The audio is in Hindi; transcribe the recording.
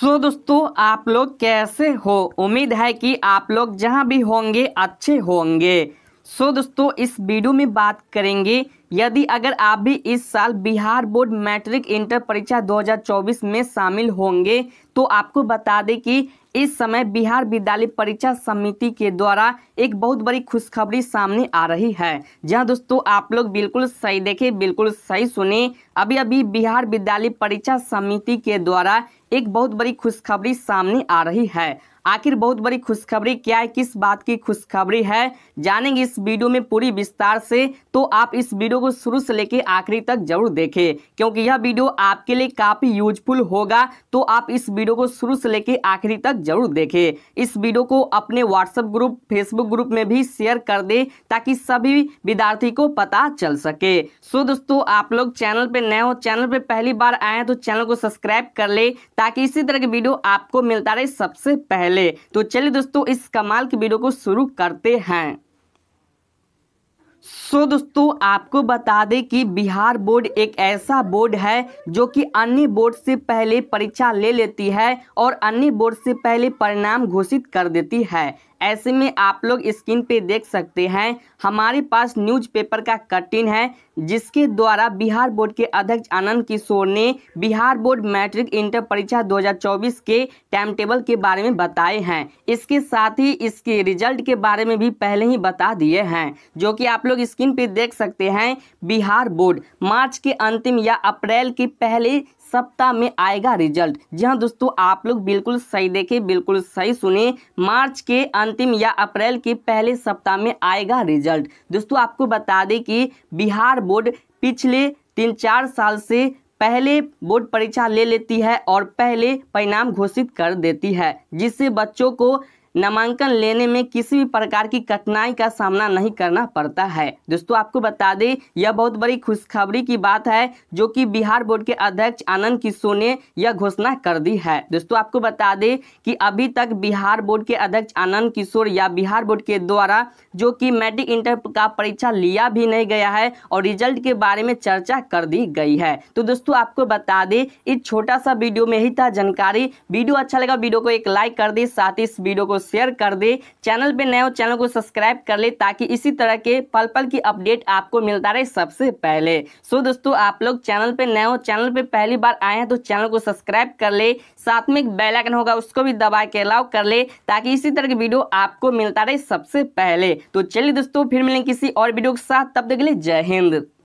सो so, दोस्तों आप लोग कैसे हो उम्मीद है कि आप लोग जहां भी होंगे अच्छे होंगे सो so, दोस्तों इस वीडियो में बात करेंगे यदि अगर आप भी इस साल बिहार बोर्ड मैट्रिक इंटर परीक्षा 2024 में शामिल होंगे तो आपको बता दें कि इस समय बिहार विद्यालय परीक्षा समिति के द्वारा एक बहुत बड़ी खुशखबरी सामने आ रही है जहां दोस्तों आप लोग बिल्कुल सही देखे बिल्कुल सही सुने अभी अभी बिहार विद्यालय परीक्षा समिति के द्वारा एक बहुत बड़ी खुशखबरी सामने आ रही है आखिर बहुत बड़ी खुशखबरी क्या है किस बात की खुशखबरी है जानेंगे इस वीडियो में पूरी विस्तार से तो आप इस वीडियो को शुरू से लेकर आखिरी तक जरूर देखें क्योंकि यह वीडियो आपके लिए काफ़ी यूजफुल होगा तो आप इस वीडियो को शुरू से लेकर आखिरी तक जरूर देखें इस वीडियो को अपने व्हाट्सएप ग्रुप फेसबुक ग्रुप में भी शेयर कर दे ताकि सभी विद्यार्थी को पता चल सके सो दोस्तों आप लोग चैनल पर नए हो चैनल पर पहली बार आए तो चैनल को सब्सक्राइब कर ले ताकि इसी तरह की वीडियो आपको मिलता रहे सबसे पहले पहले तो चलिए दोस्तों इस कमाल की वीडियो को शुरू करते हैं सो so, दोस्तों आपको बता दें कि बिहार बोर्ड एक ऐसा बोर्ड है जो कि अन्य बोर्ड से पहले परीक्षा ले लेती है और अन्य बोर्ड से पहले परिणाम घोषित कर देती है ऐसे में आप लोग स्क्रीन पे देख सकते हैं हमारे पास न्यूज़पेपर का कटिन है जिसके द्वारा बिहार बोर्ड के अध्यक्ष आनंद किशोर ने बिहार बोर्ड मैट्रिक इंटर परीक्षा 2024 के टाइम टेबल के बारे में बताए हैं इसके साथ ही इसके रिजल्ट के बारे में भी पहले ही बता दिए हैं जो कि आप लोग स्क्रीन पे देख सकते हैं बिहार बोर्ड मार्च के अंतिम या अप्रैल के पहले सप्ताह में आएगा रिजल्ट जी हाँ दोस्तों आप लोग बिल्कुल सही देखे बिल्कुल सही सुने मार्च के अंतिम या अप्रैल के पहले सप्ताह में आएगा रिजल्ट दोस्तों आपको बता दें कि बिहार बोर्ड पिछले तीन चार साल से पहले बोर्ड परीक्षा ले लेती है और पहले परिणाम घोषित कर देती है जिससे बच्चों को नामांकन लेने में किसी भी प्रकार की कठिनाई का सामना नहीं करना पड़ता है दोस्तों आपको बता दें यह बहुत बड़ी खुशखबरी की बात है जो कि बिहार बोर्ड के अध्यक्ष आनंद किशोर ने यह घोषणा कर दी है दोस्तों आपको बता दें कि अभी तक बिहार बोर्ड के अध्यक्ष आनंद किशोर या बिहार बोर्ड के द्वारा जो कि मैट्रिक इंटर का परीक्षा लिया भी नहीं गया है और रिजल्ट के बारे में चर्चा कर दी गई है तो दोस्तों आपको बता दें इस छोटा सा वीडियो में ही था जानकारी वीडियो अच्छा लगा वीडियो को एक लाइक कर दे साथ ही इस वीडियो को शेयर कर दे चैनल पे नए हो चैनल को सब्सक्राइब कर ले ताकि इसी तरह के पल पल की अपडेट आपको मिलता रहे सबसे पहले सो दोस्तों आप लोग चैनल पे नए हो चैनल पे पहली बार आए हैं तो चैनल को सब्सक्राइब कर ले साथ में एक बेलाइकन होगा उसको भी दबा के अलाउ कर ले ताकि इसी तरह की वीडियो आपको मिलता रहे सबसे पहले तो चलिए दोस्तों फिर मिलेंगे किसी और वीडियो के साथ तब तक के लिए जय हिंद